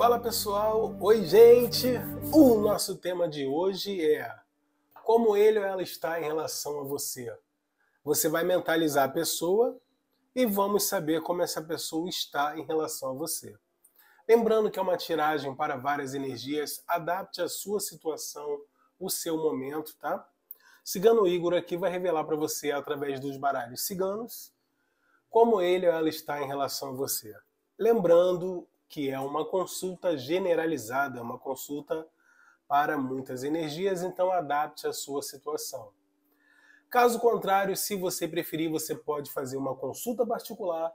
Fala pessoal, oi gente! O nosso tema de hoje é como ele ou ela está em relação a você. Você vai mentalizar a pessoa e vamos saber como essa pessoa está em relação a você. Lembrando que é uma tiragem para várias energias, adapte a sua situação, o seu momento, tá? Cigano Igor aqui vai revelar para você através dos baralhos ciganos como ele ou ela está em relação a você. Lembrando que é uma consulta generalizada, uma consulta para muitas energias, então adapte a sua situação. Caso contrário, se você preferir, você pode fazer uma consulta particular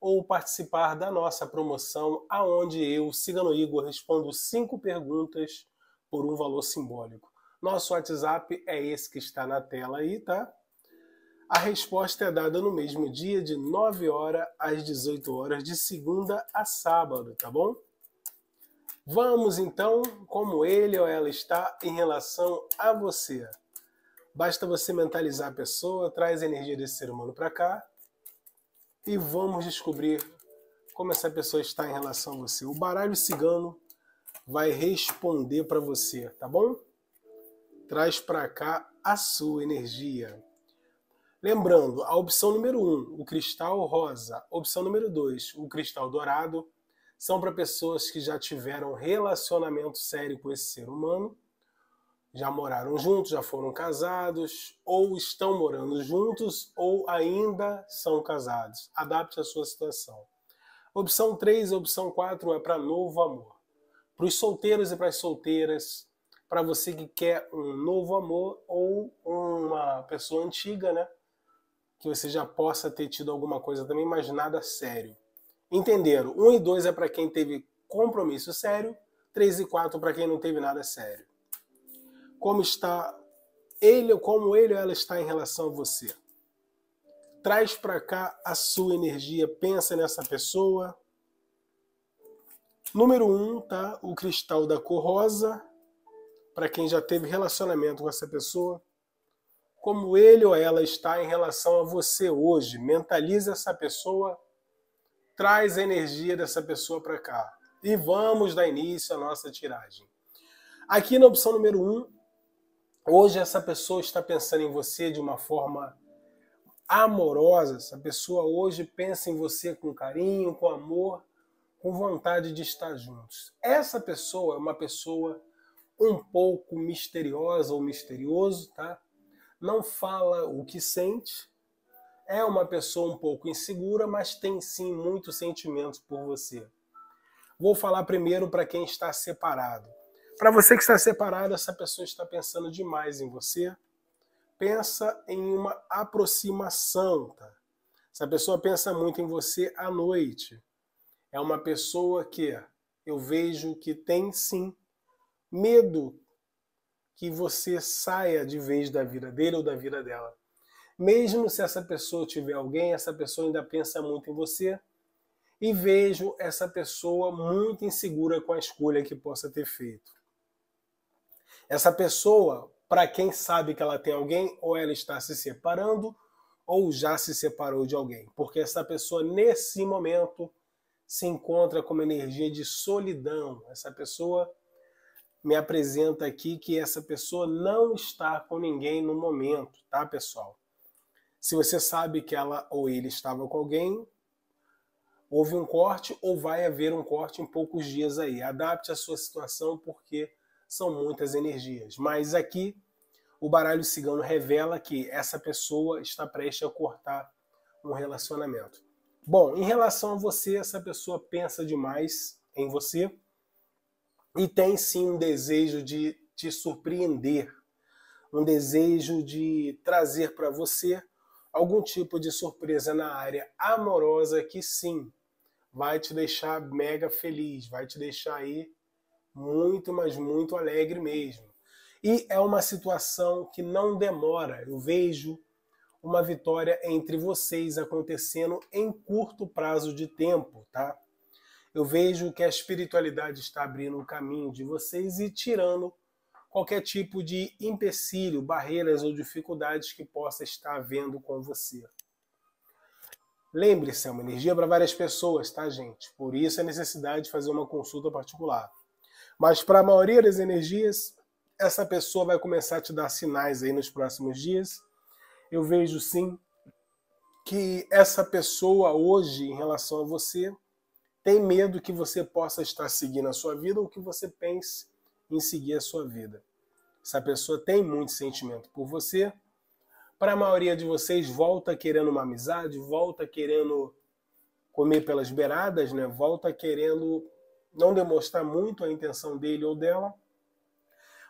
ou participar da nossa promoção, aonde eu, Cigano Igor, respondo cinco perguntas por um valor simbólico. Nosso WhatsApp é esse que está na tela aí, tá? A resposta é dada no mesmo dia, de 9 horas às 18 horas, de segunda a sábado, tá bom? Vamos então, como ele ou ela está em relação a você. Basta você mentalizar a pessoa, traz a energia desse ser humano para cá e vamos descobrir como essa pessoa está em relação a você. O baralho cigano vai responder para você, tá bom? Traz para cá a sua energia. Lembrando, a opção número 1, um, o cristal rosa, opção número 2, o cristal dourado, são para pessoas que já tiveram relacionamento sério com esse ser humano, já moraram juntos, já foram casados, ou estão morando juntos, ou ainda são casados. Adapte a sua situação. Opção 3 e opção 4 é para novo amor. Para os solteiros e para as solteiras, para você que quer um novo amor ou uma pessoa antiga, né? que você já possa ter tido alguma coisa também, mas nada sério. Entenderam? 1 e 2 é para quem teve compromisso sério, 3 e 4 para quem não teve nada sério. Como está ele, como ele ou ela está em relação a você? Traz para cá a sua energia, pensa nessa pessoa. Número 1, um, tá? O cristal da cor rosa, para quem já teve relacionamento com essa pessoa como ele ou ela está em relação a você hoje. Mentaliza essa pessoa, traz a energia dessa pessoa para cá. E vamos dar início à nossa tiragem. Aqui na opção número 1, um, hoje essa pessoa está pensando em você de uma forma amorosa. Essa pessoa hoje pensa em você com carinho, com amor, com vontade de estar juntos. Essa pessoa é uma pessoa um pouco misteriosa ou misterioso, tá? não fala o que sente, é uma pessoa um pouco insegura, mas tem sim muitos sentimentos por você. Vou falar primeiro para quem está separado. Para você que está separado, essa pessoa está pensando demais em você. Pensa em uma aproximação, tá? Essa pessoa pensa muito em você à noite. É uma pessoa que eu vejo que tem sim medo que você saia de vez da vida dele ou da vida dela. Mesmo se essa pessoa tiver alguém, essa pessoa ainda pensa muito em você. E vejo essa pessoa muito insegura com a escolha que possa ter feito. Essa pessoa, para quem sabe que ela tem alguém, ou ela está se separando, ou já se separou de alguém. Porque essa pessoa, nesse momento, se encontra com uma energia de solidão. Essa pessoa me apresenta aqui que essa pessoa não está com ninguém no momento, tá, pessoal? Se você sabe que ela ou ele estava com alguém, houve um corte ou vai haver um corte em poucos dias aí. Adapte a sua situação porque são muitas energias. Mas aqui o baralho cigano revela que essa pessoa está prestes a cortar um relacionamento. Bom, em relação a você, essa pessoa pensa demais em você e tem sim um desejo de te surpreender, um desejo de trazer para você algum tipo de surpresa na área amorosa que sim vai te deixar mega feliz, vai te deixar aí muito, mas muito alegre mesmo. E é uma situação que não demora. Eu vejo uma vitória entre vocês acontecendo em curto prazo de tempo, tá? eu vejo que a espiritualidade está abrindo um caminho de vocês e tirando qualquer tipo de empecilho, barreiras ou dificuldades que possa estar havendo com você. Lembre-se, é uma energia para várias pessoas, tá, gente? Por isso a necessidade de fazer uma consulta particular. Mas para a maioria das energias, essa pessoa vai começar a te dar sinais aí nos próximos dias. Eu vejo sim que essa pessoa hoje, em relação a você, tem medo que você possa estar seguindo a sua vida ou que você pense em seguir a sua vida. Essa pessoa tem muito sentimento por você. Para a maioria de vocês, volta querendo uma amizade, volta querendo comer pelas beiradas, né? volta querendo não demonstrar muito a intenção dele ou dela.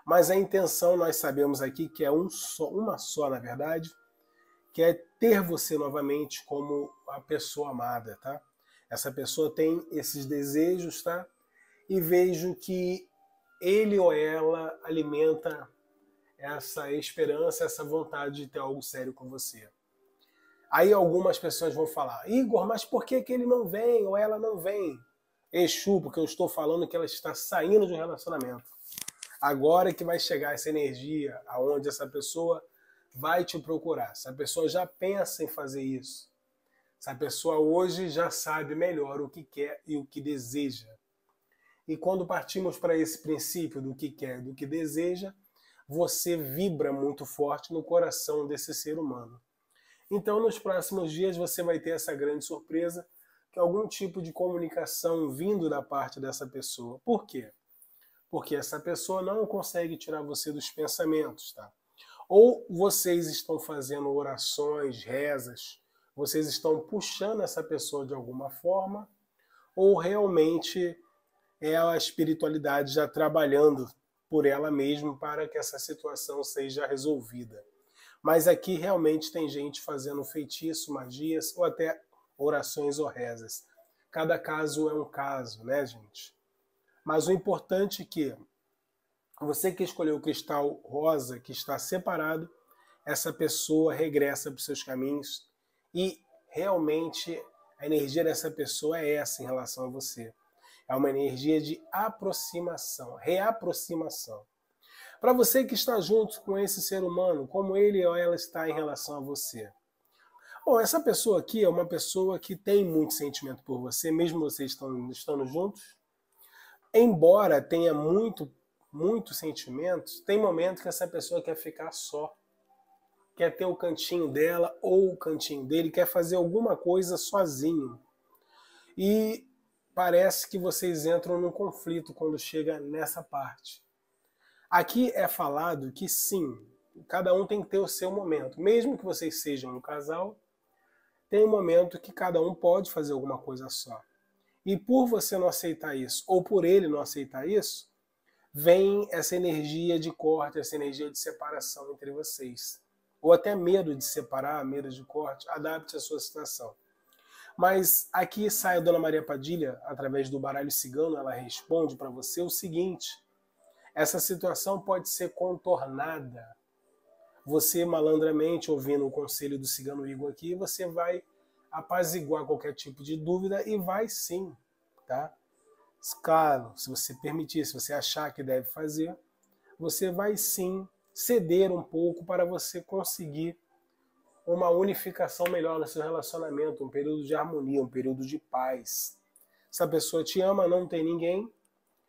Mas a intenção nós sabemos aqui que é um só, uma só, na verdade, que é ter você novamente como a pessoa amada, tá? Essa pessoa tem esses desejos, tá? E vejo que ele ou ela alimenta essa esperança, essa vontade de ter algo sério com você. Aí algumas pessoas vão falar: Igor, mas por que, que ele não vem ou ela não vem? Exu, porque eu estou falando que ela está saindo de um relacionamento. Agora que vai chegar essa energia aonde essa pessoa vai te procurar. Essa pessoa já pensa em fazer isso. Essa pessoa hoje já sabe melhor o que quer e o que deseja. E quando partimos para esse princípio do que quer, do que deseja, você vibra muito forte no coração desse ser humano. Então, nos próximos dias, você vai ter essa grande surpresa que algum tipo de comunicação vindo da parte dessa pessoa. Por quê? Porque essa pessoa não consegue tirar você dos pensamentos, tá? Ou vocês estão fazendo orações, rezas, vocês estão puxando essa pessoa de alguma forma, ou realmente é a espiritualidade já trabalhando por ela mesma para que essa situação seja resolvida. Mas aqui realmente tem gente fazendo feitiço, magias ou até orações ou rezas. Cada caso é um caso, né, gente? Mas o importante é que você que escolheu o cristal rosa que está separado, essa pessoa regressa para os seus caminhos e realmente a energia dessa pessoa é essa em relação a você. É uma energia de aproximação, reaproximação. Para você que está junto com esse ser humano, como ele ou ela está em relação a você? Bom, essa pessoa aqui é uma pessoa que tem muito sentimento por você, mesmo vocês estando, estando juntos. Embora tenha muito, muito sentimento, tem momentos que essa pessoa quer ficar só quer ter o cantinho dela ou o cantinho dele, quer fazer alguma coisa sozinho. E parece que vocês entram num conflito quando chega nessa parte. Aqui é falado que sim, cada um tem que ter o seu momento. Mesmo que vocês sejam um casal, tem um momento que cada um pode fazer alguma coisa só. E por você não aceitar isso, ou por ele não aceitar isso, vem essa energia de corte, essa energia de separação entre vocês ou até medo de separar, medo de corte, adapte a sua situação. Mas aqui sai a Dona Maria Padilha, através do baralho cigano, ela responde para você o seguinte: essa situação pode ser contornada. Você, malandramente, ouvindo o conselho do cigano Igor aqui, você vai apaziguar qualquer tipo de dúvida e vai sim, tá? Claro, se você permitir, se você achar que deve fazer, você vai sim ceder um pouco para você conseguir uma unificação melhor no seu relacionamento, um período de harmonia, um período de paz. Se a pessoa te ama, não tem ninguém,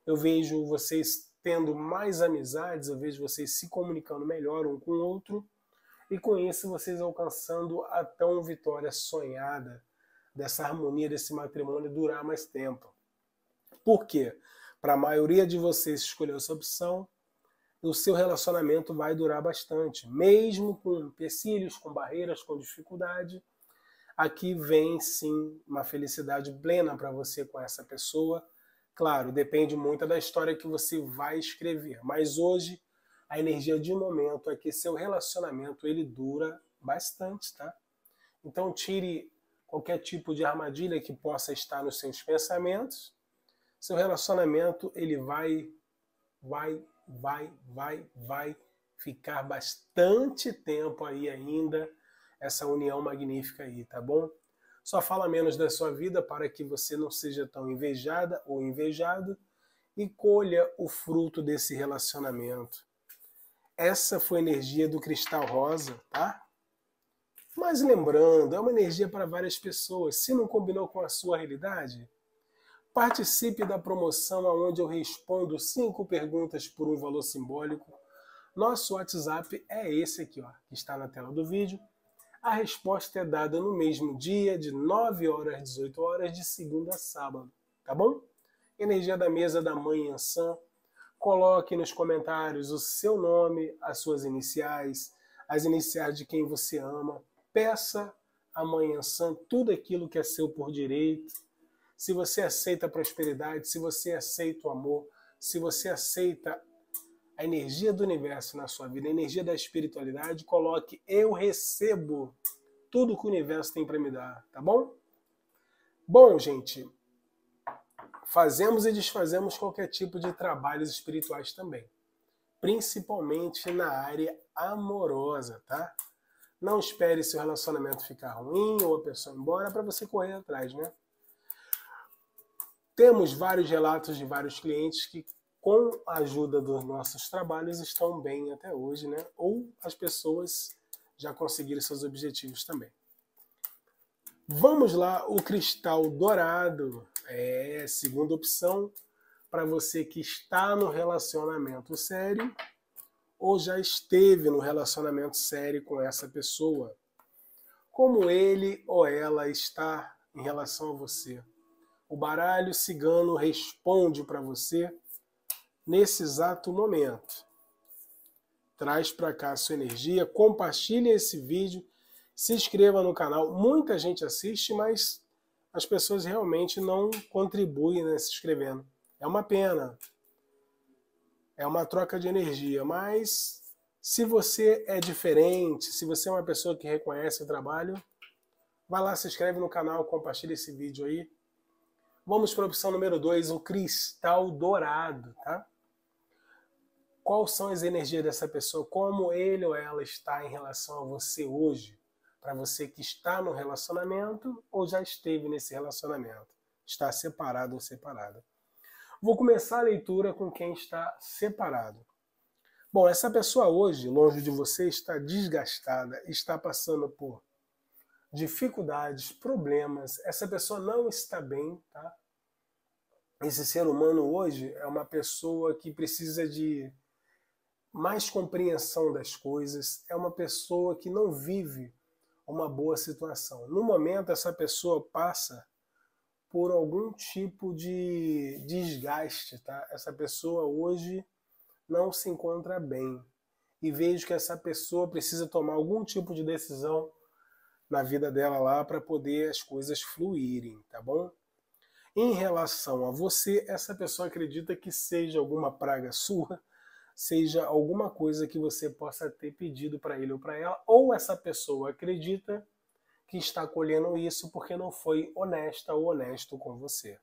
eu vejo vocês tendo mais amizades, eu vejo vocês se comunicando melhor um com o outro, e com isso vocês alcançando a tão vitória sonhada dessa harmonia, desse matrimônio durar mais tempo. Por quê? Para a maioria de vocês escolher essa opção, o seu relacionamento vai durar bastante, mesmo com empecilhos, com barreiras, com dificuldade. Aqui vem sim uma felicidade plena para você com essa pessoa. Claro, depende muito da história que você vai escrever, mas hoje a energia de momento é que seu relacionamento ele dura bastante, tá? Então tire qualquer tipo de armadilha que possa estar nos seus pensamentos. Seu relacionamento ele vai vai vai, vai, vai ficar bastante tempo aí ainda essa união magnífica aí, tá bom? Só fala menos da sua vida para que você não seja tão invejada ou invejado e colha o fruto desse relacionamento. Essa foi a energia do cristal rosa, tá? Mas lembrando, é uma energia para várias pessoas. Se não combinou com a sua realidade, Participe da promoção onde eu respondo cinco perguntas por um valor simbólico. Nosso WhatsApp é esse aqui, ó, que está na tela do vídeo. A resposta é dada no mesmo dia, de 9 horas às 18 horas, de segunda a sábado, tá bom? Energia da mesa da manhã sã. Coloque nos comentários o seu nome, as suas iniciais, as iniciais de quem você ama. Peça à manhã sã tudo aquilo que é seu por direito se você aceita a prosperidade, se você aceita o amor, se você aceita a energia do universo na sua vida, a energia da espiritualidade, coloque eu recebo tudo que o universo tem para me dar, tá bom? Bom, gente, fazemos e desfazemos qualquer tipo de trabalhos espirituais também, principalmente na área amorosa, tá? Não espere seu relacionamento ficar ruim ou a pessoa ir embora para você correr atrás, né? Temos vários relatos de vários clientes que, com a ajuda dos nossos trabalhos, estão bem até hoje, né? Ou as pessoas já conseguiram seus objetivos também. Vamos lá, o cristal dourado. É, segunda opção para você que está no relacionamento sério ou já esteve no relacionamento sério com essa pessoa. Como ele ou ela está em relação a você? O baralho cigano responde para você nesse exato momento. Traz para cá a sua energia, compartilhe esse vídeo, se inscreva no canal. Muita gente assiste, mas as pessoas realmente não contribuem né, se inscrevendo. É uma pena. É uma troca de energia, mas se você é diferente, se você é uma pessoa que reconhece o trabalho, vai lá, se inscreve no canal, compartilha esse vídeo aí Vamos para a opção número 2, o cristal tá? dourado, tá? Quais são as energias dessa pessoa? Como ele ou ela está em relação a você hoje? Para você que está no relacionamento ou já esteve nesse relacionamento, está separado ou separada. Vou começar a leitura com quem está separado. Bom, essa pessoa hoje, longe de você, está desgastada, está passando por dificuldades, problemas, essa pessoa não está bem, tá? Esse ser humano hoje é uma pessoa que precisa de mais compreensão das coisas, é uma pessoa que não vive uma boa situação. No momento, essa pessoa passa por algum tipo de desgaste, tá? Essa pessoa hoje não se encontra bem e vejo que essa pessoa precisa tomar algum tipo de decisão na vida dela lá para poder as coisas fluírem, tá bom? Em relação a você, essa pessoa acredita que seja alguma praga sua, seja alguma coisa que você possa ter pedido para ele ou para ela, ou essa pessoa acredita que está colhendo isso porque não foi honesta ou honesto com você.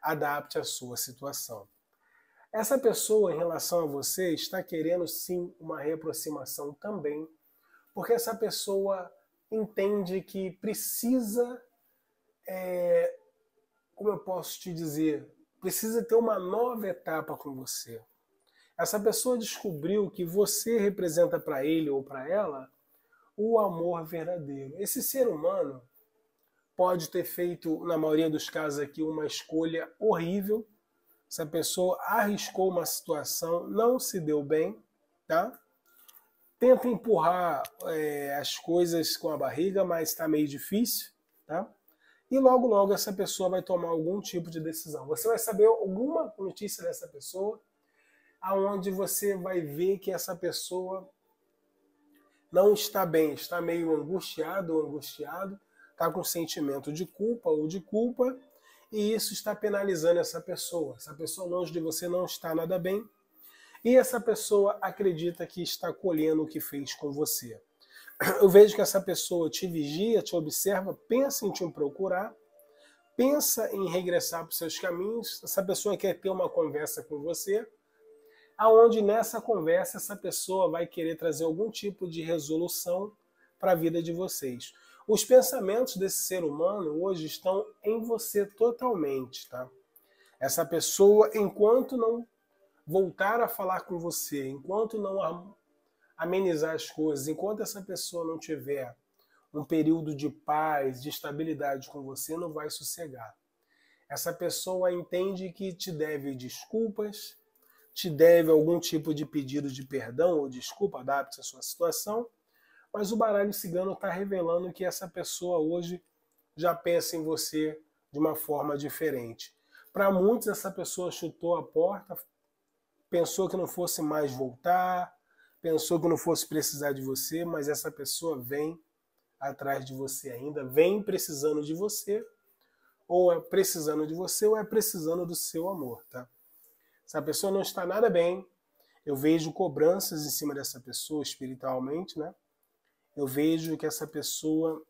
Adapte a sua situação. Essa pessoa, em relação a você, está querendo sim uma reaproximação também, porque essa pessoa entende que precisa, é, como eu posso te dizer, precisa ter uma nova etapa com você. Essa pessoa descobriu que você representa para ele ou para ela o amor verdadeiro. Esse ser humano pode ter feito, na maioria dos casos aqui, uma escolha horrível. Essa pessoa arriscou uma situação, não se deu bem, tá? tenta empurrar é, as coisas com a barriga, mas está meio difícil, tá? E logo, logo essa pessoa vai tomar algum tipo de decisão. Você vai saber alguma notícia dessa pessoa, aonde você vai ver que essa pessoa não está bem, está meio angustiado ou angustiado, está com sentimento de culpa ou de culpa, e isso está penalizando essa pessoa. Essa pessoa longe de você não está nada bem, e essa pessoa acredita que está colhendo o que fez com você. Eu vejo que essa pessoa te vigia, te observa, pensa em te procurar, pensa em regressar para os seus caminhos. Essa pessoa quer ter uma conversa com você, aonde nessa conversa essa pessoa vai querer trazer algum tipo de resolução para a vida de vocês. Os pensamentos desse ser humano hoje estão em você totalmente, tá? Essa pessoa, enquanto não voltar a falar com você, enquanto não amenizar as coisas, enquanto essa pessoa não tiver um período de paz, de estabilidade com você, não vai sossegar. Essa pessoa entende que te deve desculpas, te deve algum tipo de pedido de perdão ou desculpa, adapte à sua situação, mas o baralho cigano está revelando que essa pessoa hoje já pensa em você de uma forma diferente. Para muitos, essa pessoa chutou a porta, pensou que não fosse mais voltar, pensou que não fosse precisar de você, mas essa pessoa vem atrás de você ainda, vem precisando de você, ou é precisando de você, ou é precisando do seu amor, tá? Se a pessoa não está nada bem, eu vejo cobranças em cima dessa pessoa espiritualmente, né? Eu vejo que essa pessoa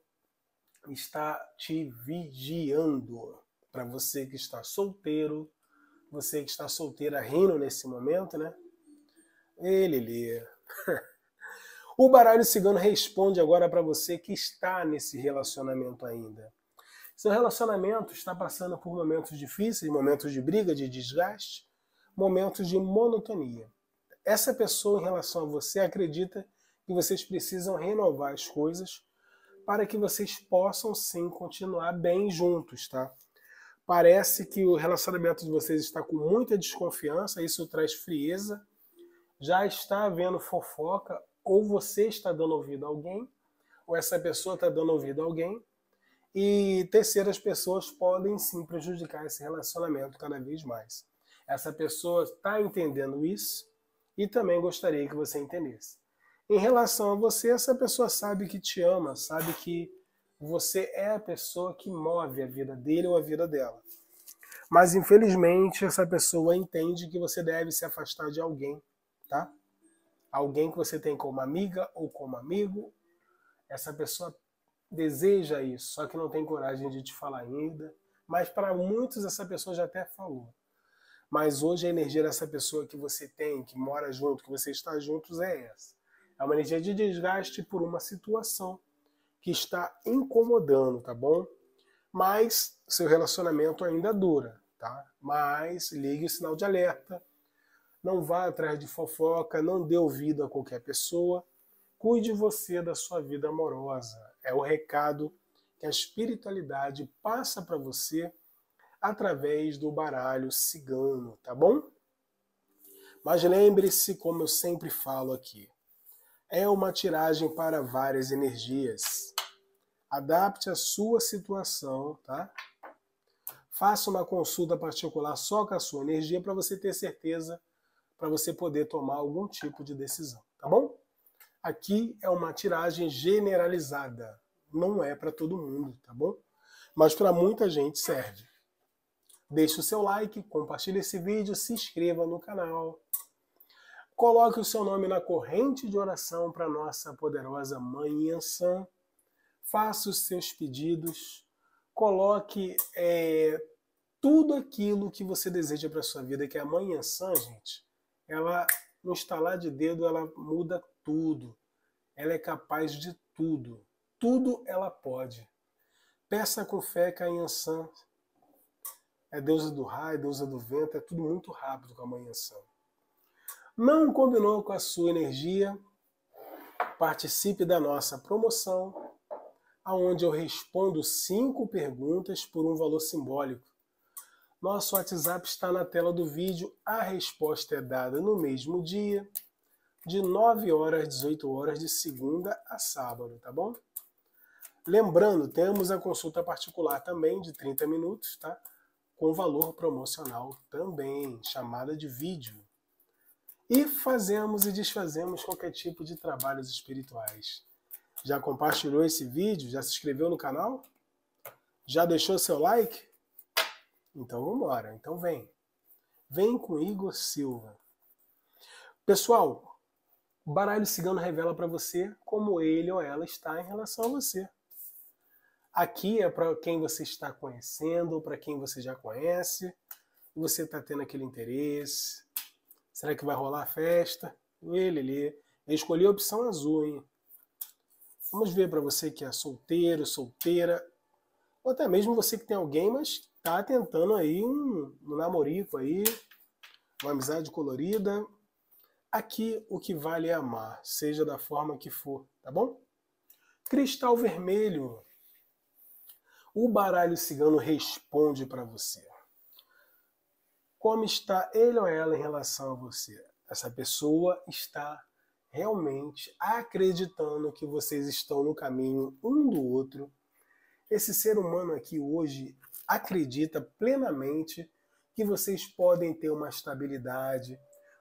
está te vigiando. Para você que está solteiro, você que está solteira rindo nesse momento, né? Ele lê. O baralho cigano responde agora para você que está nesse relacionamento ainda. Seu relacionamento está passando por momentos difíceis, momentos de briga, de desgaste, momentos de monotonia. Essa pessoa, em relação a você, acredita que vocês precisam renovar as coisas para que vocês possam sim continuar bem juntos, tá? Parece que o relacionamento de vocês está com muita desconfiança, isso traz frieza. Já está havendo fofoca, ou você está dando ouvido a alguém, ou essa pessoa está dando ouvido a alguém. E terceiras pessoas podem sim prejudicar esse relacionamento cada vez mais. Essa pessoa está entendendo isso e também gostaria que você entendesse. Em relação a você, essa pessoa sabe que te ama, sabe que você é a pessoa que move a vida dele ou a vida dela. Mas infelizmente essa pessoa entende que você deve se afastar de alguém, tá? Alguém que você tem como amiga ou como amigo, essa pessoa deseja isso, só que não tem coragem de te falar ainda. Mas para muitos essa pessoa já até falou. Mas hoje a energia dessa pessoa que você tem, que mora junto, que você está juntos é essa. É uma energia de desgaste por uma situação que está incomodando, tá bom? Mas seu relacionamento ainda dura, tá? Mas ligue o sinal de alerta, não vá atrás de fofoca, não dê ouvido a qualquer pessoa, cuide você da sua vida amorosa. É o recado que a espiritualidade passa para você através do baralho cigano, tá bom? Mas lembre-se, como eu sempre falo aqui, é uma tiragem para várias energias. Adapte a sua situação, tá? Faça uma consulta particular só com a sua energia para você ter certeza, para você poder tomar algum tipo de decisão, tá bom? Aqui é uma tiragem generalizada, não é para todo mundo, tá bom? Mas para muita gente serve. Deixe o seu like, compartilhe esse vídeo, se inscreva no canal Coloque o seu nome na corrente de oração para nossa poderosa Mãe Yansan. Faça os seus pedidos. Coloque é, tudo aquilo que você deseja para sua vida, que é a Mãe Yansan, gente, ela no estalar de dedo ela muda tudo. Ela é capaz de tudo. Tudo ela pode. Peça com fé que a Yansan é deusa do raio, deusa do vento, é tudo muito rápido com a Mãe Yansan não combinou com a sua energia, participe da nossa promoção, aonde eu respondo cinco perguntas por um valor simbólico. Nosso WhatsApp está na tela do vídeo, a resposta é dada no mesmo dia, de 9 horas às 18 horas, de segunda a sábado, tá bom? Lembrando, temos a consulta particular também de 30 minutos, tá? Com valor promocional também, chamada de vídeo e fazemos e desfazemos qualquer tipo de trabalhos espirituais. Já compartilhou esse vídeo? Já se inscreveu no canal? Já deixou seu like? Então vamos embora, então vem. Vem com Igor Silva. Pessoal, o baralho cigano revela para você como ele ou ela está em relação a você. Aqui é para quem você está conhecendo ou para quem você já conhece, e você está tendo aquele interesse, Será que vai rolar a festa? Ele, ele. Eu escolhi a opção azul, hein? Vamos ver para você que é solteiro, solteira, ou até mesmo você que tem alguém, mas tá tentando aí um, um namorico aí, uma amizade colorida. Aqui o que vale é amar, seja da forma que for, tá bom? Cristal vermelho. O baralho cigano responde para você como está ele ou ela em relação a você. Essa pessoa está realmente acreditando que vocês estão no caminho um do outro. Esse ser humano aqui hoje acredita plenamente que vocês podem ter uma estabilidade,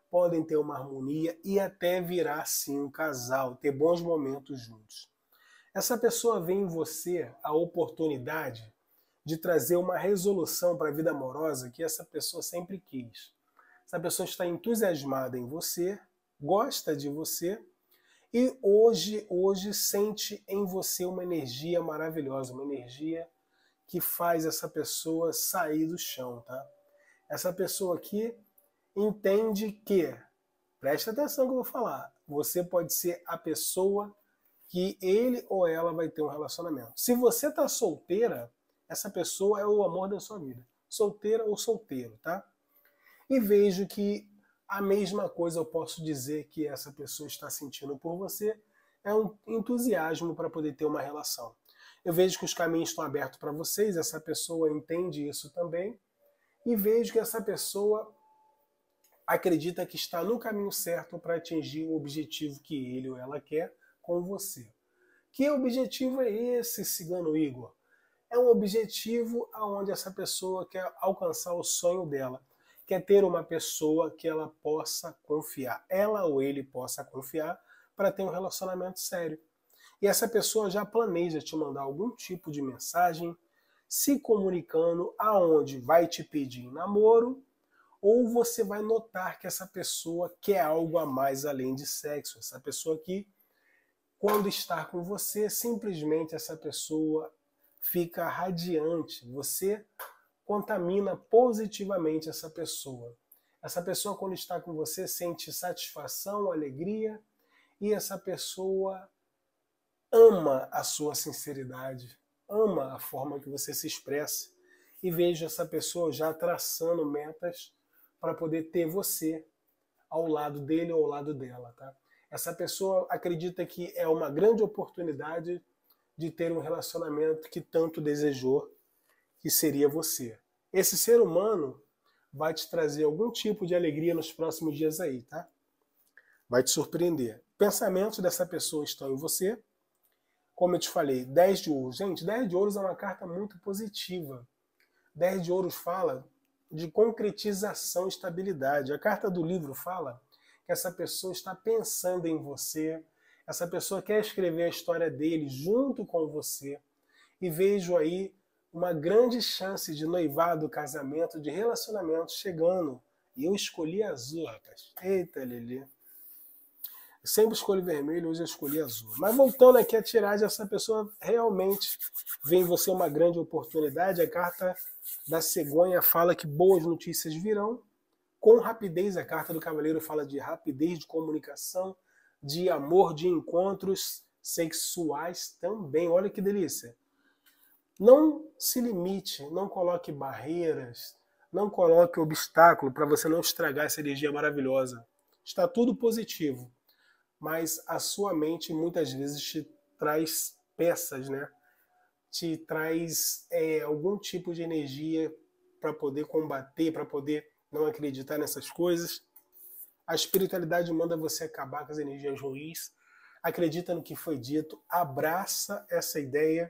podem ter uma harmonia e até virar sim um casal, ter bons momentos juntos. Essa pessoa vê em você a oportunidade de trazer uma resolução para a vida amorosa que essa pessoa sempre quis. Essa pessoa está entusiasmada em você, gosta de você e hoje, hoje sente em você uma energia maravilhosa, uma energia que faz essa pessoa sair do chão, tá? Essa pessoa aqui entende que, preste atenção que eu vou falar, você pode ser a pessoa que ele ou ela vai ter um relacionamento. Se você está solteira, essa pessoa é o amor da sua vida, solteira ou solteiro, tá? E vejo que a mesma coisa eu posso dizer que essa pessoa está sentindo por você é um entusiasmo para poder ter uma relação. Eu vejo que os caminhos estão abertos para vocês, essa pessoa entende isso também, e vejo que essa pessoa acredita que está no caminho certo para atingir o objetivo que ele ou ela quer com você. Que objetivo é esse, cigano Igor? é um objetivo aonde essa pessoa quer alcançar o sonho dela, quer ter uma pessoa que ela possa confiar, ela ou ele possa confiar para ter um relacionamento sério. E essa pessoa já planeja te mandar algum tipo de mensagem se comunicando aonde vai te pedir namoro ou você vai notar que essa pessoa quer algo a mais além de sexo. Essa pessoa aqui, quando está com você, simplesmente essa pessoa fica radiante, você contamina positivamente essa pessoa. Essa pessoa, quando está com você, sente satisfação, alegria, e essa pessoa ama a sua sinceridade, ama a forma que você se expressa. E veja essa pessoa já traçando metas para poder ter você ao lado dele ou ao lado dela, tá? Essa pessoa acredita que é uma grande oportunidade de ter um relacionamento que tanto desejou, que seria você. Esse ser humano vai te trazer algum tipo de alegria nos próximos dias aí, tá? Vai te surpreender. Pensamentos dessa pessoa estão em você. Como eu te falei, 10 de ouros. Gente, 10 de ouros é uma carta muito positiva. 10 de ouros fala de concretização e estabilidade. A carta do livro fala que essa pessoa está pensando em você, essa pessoa quer escrever a história dele junto com você e vejo aí uma grande chance de noivado, casamento, de relacionamento chegando. E eu escolhi azul, rapaz. Eita, Lili. Eu sempre escolho vermelho, hoje eu escolhi azul. Mas voltando aqui a tiragem, essa pessoa realmente vê em você uma grande oportunidade. A carta da cegonha fala que boas notícias virão. Com rapidez, a carta do cavaleiro fala de rapidez de comunicação, de amor, de encontros sexuais também. Olha que delícia. Não se limite, não coloque barreiras, não coloque obstáculo para você não estragar essa energia maravilhosa. Está tudo positivo, mas a sua mente muitas vezes te traz peças, né? Te traz é, algum tipo de energia para poder combater, para poder não acreditar nessas coisas. A espiritualidade manda você acabar com as energias ruins. Acredita no que foi dito, abraça essa ideia.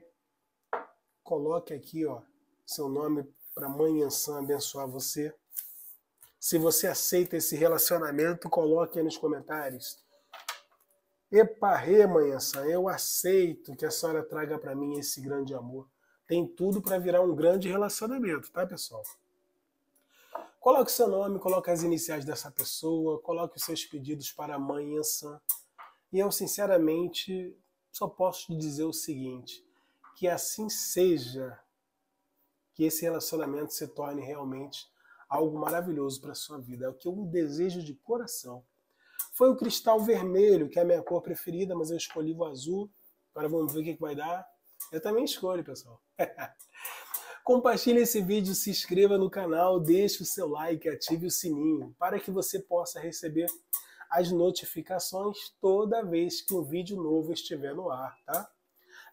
Coloque aqui, ó, seu nome para mãe Ansan abençoar você. Se você aceita esse relacionamento, coloque aí nos comentários. Re mãe Ansan, eu aceito que a senhora traga para mim esse grande amor. Tem tudo para virar um grande relacionamento, tá, pessoal? Coloque seu nome, coloque as iniciais dessa pessoa, coloque os seus pedidos para amanhã. E eu, sinceramente, só posso te dizer o seguinte: que assim seja, que esse relacionamento se torne realmente algo maravilhoso para a sua vida. É o que eu desejo de coração. Foi o cristal vermelho, que é a minha cor preferida, mas eu escolhi o azul. Agora vamos ver o que vai dar. Eu também escolho, pessoal. Compartilhe esse vídeo, se inscreva no canal, deixe o seu like, ative o sininho para que você possa receber as notificações toda vez que um vídeo novo estiver no ar, tá?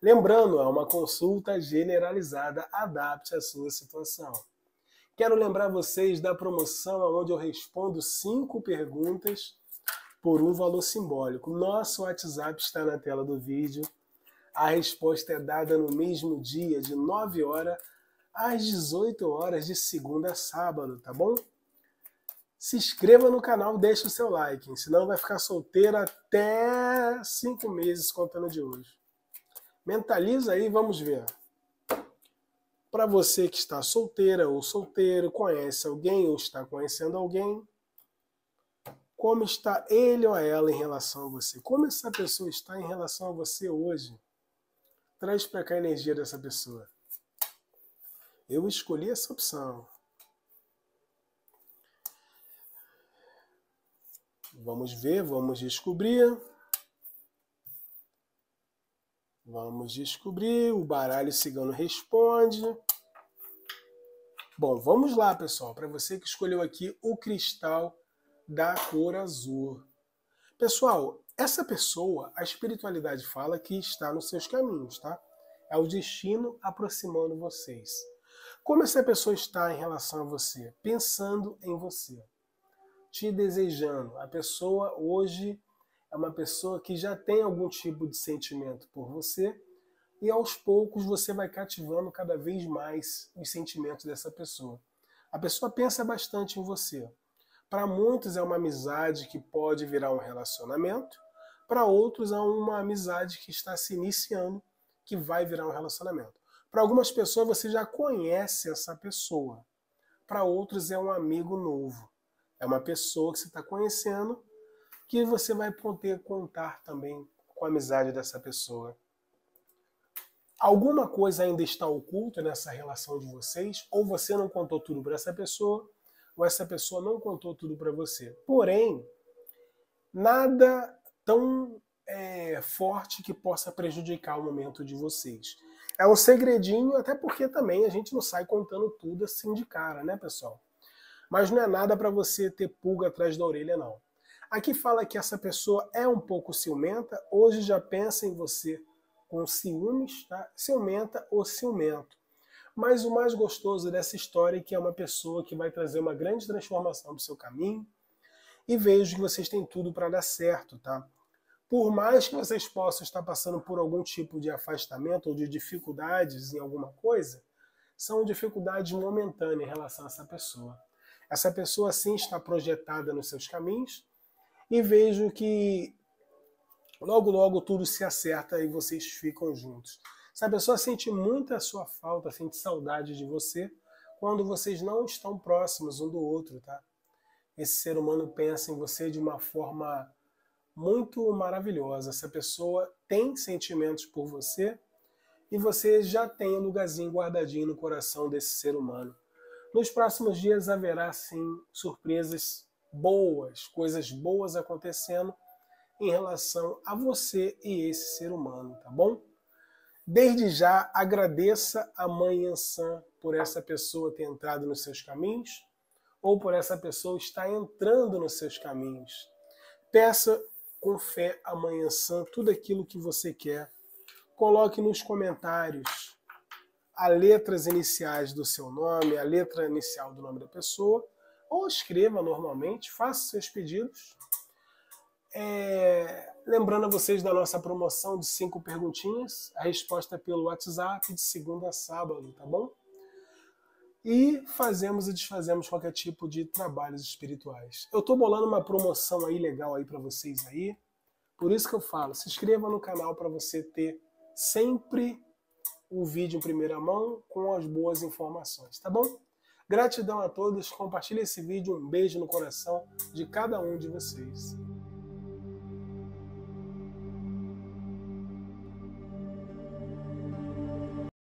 Lembrando, é uma consulta generalizada, adapte à sua situação. Quero lembrar vocês da promoção onde eu respondo cinco perguntas por um valor simbólico. Nosso WhatsApp está na tela do vídeo. A resposta é dada no mesmo dia, de 9 horas às 18 horas de segunda a sábado, tá bom? Se inscreva no canal, deixe o seu like, senão vai ficar solteiro até cinco meses contando de hoje. Mentaliza aí, vamos ver. Para você que está solteira ou solteiro, conhece alguém ou está conhecendo alguém, como está ele ou ela em relação a você? Como essa pessoa está em relação a você hoje? Traz para cá a energia dessa pessoa. Eu escolhi essa opção. Vamos ver, vamos descobrir. Vamos descobrir. O baralho cigano responde. Bom, vamos lá, pessoal, para você que escolheu aqui o cristal da cor azul. Pessoal, essa pessoa, a espiritualidade fala que está nos seus caminhos, tá? É o destino aproximando vocês. Como essa pessoa está em relação a você? Pensando em você, te desejando. A pessoa hoje é uma pessoa que já tem algum tipo de sentimento por você e aos poucos você vai cativando cada vez mais os sentimentos dessa pessoa. A pessoa pensa bastante em você. Para muitos é uma amizade que pode virar um relacionamento, para outros é uma amizade que está se iniciando, que vai virar um relacionamento. Para algumas pessoas você já conhece essa pessoa, para outros é um amigo novo, é uma pessoa que você está conhecendo que você vai poder contar também com a amizade dessa pessoa. Alguma coisa ainda está oculta nessa relação de vocês, ou você não contou tudo para essa pessoa, ou essa pessoa não contou tudo para você. Porém, nada tão é, forte que possa prejudicar o momento de vocês. É um segredinho, até porque também a gente não sai contando tudo assim de cara, né, pessoal? Mas não é nada para você ter pulga atrás da orelha, não. Aqui fala que essa pessoa é um pouco ciumenta, hoje já pensa em você com ciúmes, tá? ciumenta ou ciumento. Mas o mais gostoso dessa história é que é uma pessoa que vai trazer uma grande transformação para seu caminho e vejo que vocês têm tudo para dar certo, tá? por mais que vocês possam estar passando por algum tipo de afastamento ou de dificuldades em alguma coisa, são dificuldades momentâneas em relação a essa pessoa. Essa pessoa sim está projetada nos seus caminhos e vejo que logo logo tudo se acerta e vocês ficam juntos. Essa pessoa sente muito a sua falta, sente saudade de você quando vocês não estão próximos um do outro, tá? Esse ser humano pensa em você de uma forma muito maravilhosa. Essa pessoa tem sentimentos por você e você já tem um lugarzinho guardadinho no coração desse ser humano. Nos próximos dias haverá sim surpresas boas, coisas boas acontecendo em relação a você e esse ser humano, tá bom? Desde já agradeça a mãe Ansan por essa pessoa ter entrado nos seus caminhos ou por essa pessoa estar entrando nos seus caminhos. Peça com fé amanhã sã, tudo aquilo que você quer. Coloque nos comentários as letras iniciais do seu nome, a letra inicial do nome da pessoa, ou escreva normalmente, faça seus pedidos. É... lembrando a vocês da nossa promoção de cinco perguntinhas, a resposta é pelo WhatsApp de segunda a sábado, tá bom? e fazemos e desfazemos qualquer tipo de trabalhos espirituais. Eu estou bolando uma promoção aí legal aí para vocês aí. Por isso que eu falo, se inscreva no canal para você ter sempre o vídeo em primeira mão com as boas informações, tá bom? Gratidão a todos, compartilhe esse vídeo, um beijo no coração de cada um de vocês.